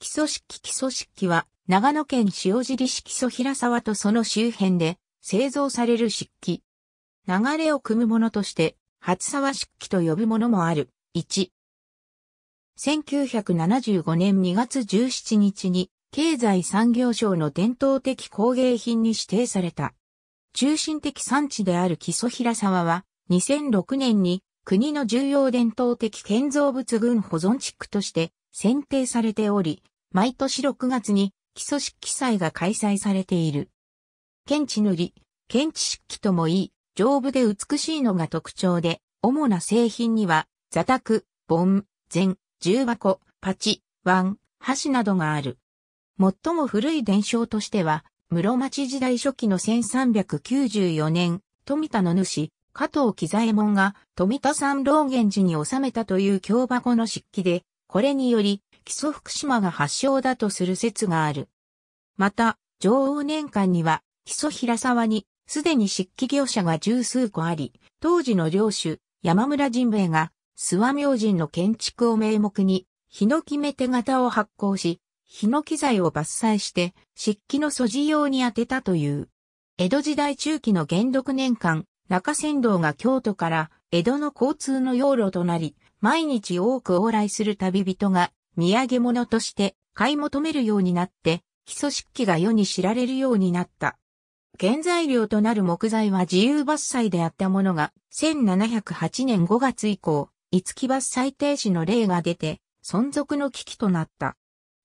基礎式基礎式は、長野県塩尻市基礎平沢とその周辺で製造される漆器。流れを組むものとして、初沢漆器と呼ぶものもある。1。1975年2月17日に、経済産業省の伝統的工芸品に指定された。中心的産地である木曽平沢は、2006年に国の重要伝統的建造物群保存地区として選定されており、毎年6月に基礎式祭が開催されている。県地塗、り、県地漆器ともいい、丈夫で美しいのが特徴で、主な製品には、座卓、盆、禅、重箱、パチ、ン、箸などがある。最も古い伝承としては、室町時代初期の1394年、富田の主、加藤喜左衛門が富田三老源寺に収めたという京箱の漆器で、これにより、基礎福島が発祥だとする説がある。また、上王年間には、基礎平沢に、すでに漆器業者が十数個あり、当時の領主、山村神兵衛が、諏訪明神の建築を名目に、ヒノキメ手型を発行し、ヒノキ材を伐採して、漆器の素地用に当てたという。江戸時代中期の元禄年間、中山道が京都から江戸の交通の要路となり、毎日多く往来する旅人が土産物として買い求めるようになって、基礎漆器が世に知られるようになった。原材料となる木材は自由伐採であったものが、1708年5月以降、五木伐採停止の例が出て、存続の危機となった。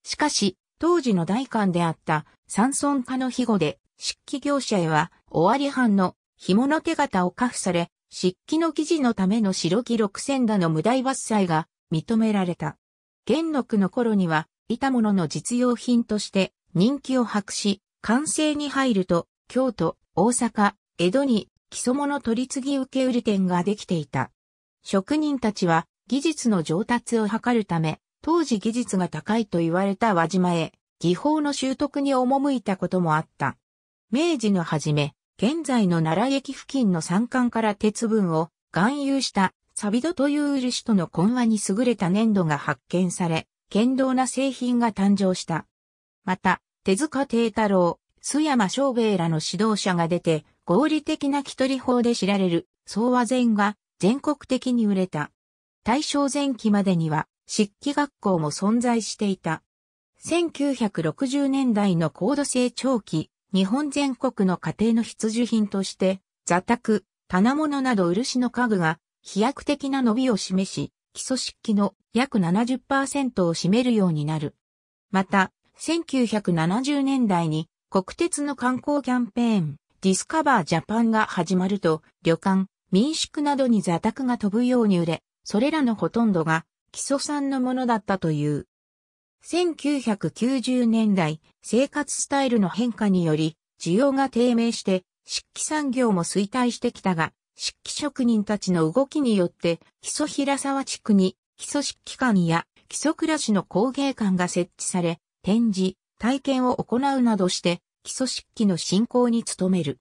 しかし、当時の大官であった山村家の庇護で、漆器業者へは、尾張藩の紐の手形をカ付され、漆器の生地のための白木六千打の無題伐採が認められた。元禄の頃には、板物の実用品として人気を博し、完成に入ると、京都、大阪、江戸に基礎物取り次ぎ受け売り店ができていた。職人たちは技術の上達を図るため、当時技術が高いと言われた輪島へ、技法の習得に赴いたこともあった。明治の初め、現在の奈良駅付近の山間から鉄分を含有したサビドという漆との混和に優れた粘土が発見され、堅牢な製品が誕生した。また、手塚定太郎、須山昌兵衛らの指導者が出て、合理的な木取り法で知られる、総和禅が全国的に売れた。大正前期までには、漆器学校も存在していた。1960年代の高度成長期、日本全国の家庭の必需品として、座卓、棚物など漆の家具が飛躍的な伸びを示し、基礎漆器の約70%を占めるようになる。また、1970年代に国鉄の観光キャンペーン、ディスカバージャパンが始まると、旅館、民宿などに座卓が飛ぶように売れ、それらのほとんどが基礎産のものだったという。1990年代、生活スタイルの変化により、需要が低迷して、漆器産業も衰退してきたが、漆器職人たちの動きによって、木曽平沢地区に、木曽漆器館や木曽倉市の工芸館が設置され、展示、体験を行うなどして、基礎漆器の振興に努める。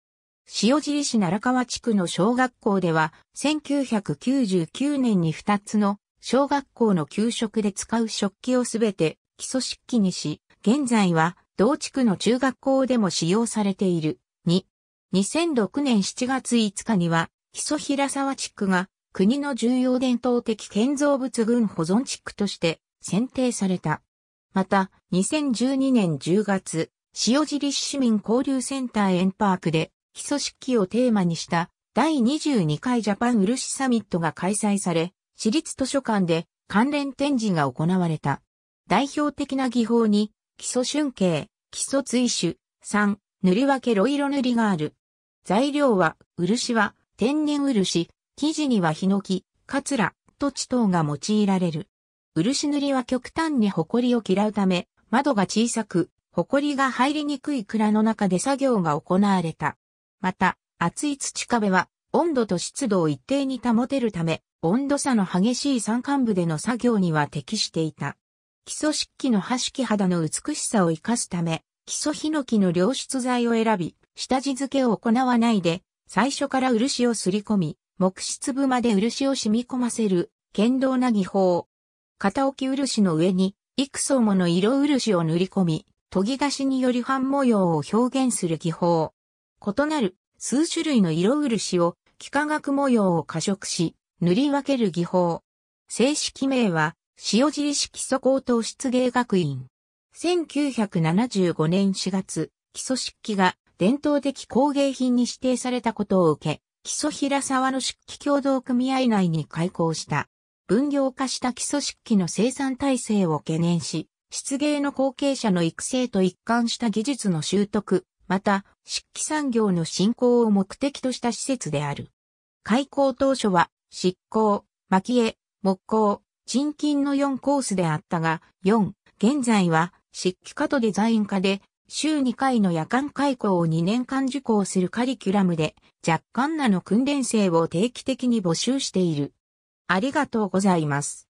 塩尻市奈良川地区の小学校では、1999年に2つの小学校の給食で使う食器をすべて基礎漆器にし、現在は同地区の中学校でも使用されている。2、2006年7月5日には、基礎平沢地区が国の重要伝統的建造物群保存地区として選定された。また、2012年10月、塩尻市民交流センターエンパークで、基礎漆器をテーマにした第22回ジャパン漆サミットが開催され、市立図書館で関連展示が行われた。代表的な技法に、基礎春景、基礎追種、三、塗り分けろ色塗りがある。材料は、漆は、天然漆、生地にはヒノキ、カツラ、土地等が用いられる。漆塗りは極端に埃を嫌うため、窓が小さく、埃が入りにくい蔵の中で作業が行われた。また、厚い土壁は、温度と湿度を一定に保てるため、温度差の激しい山間部での作業には適していた。基礎漆器の葉式肌の美しさを生かすため、基礎ヒノキの良質材を選び、下地付けを行わないで、最初から漆をすり込み、木質部まで漆を染み込ませる、堅道な技法。片置き漆の上に、幾層もの色漆を塗り込み、研ぎ出しにより半模様を表現する技法。異なる数種類の色漆を幾何学模様を加色し、塗り分ける技法。正式名は塩尻市基礎高等漆芸学院。1975年4月、基礎漆器が伝統的工芸品に指定されたことを受け、基礎平沢の漆器協同組合内に開校した。分業化した基礎漆器の生産体制を懸念し、漆芸の後継者の育成と一貫した技術の習得、また、漆器産業の振興を目的とした施設である。開校当初は、漆工、蒔絵、木工、賃金の4コースであったが、4、現在は、漆器科とデザイン科で、週2回の夜間開校を2年間受講するカリキュラムで、若干なの訓練生を定期的に募集している。ありがとうございます。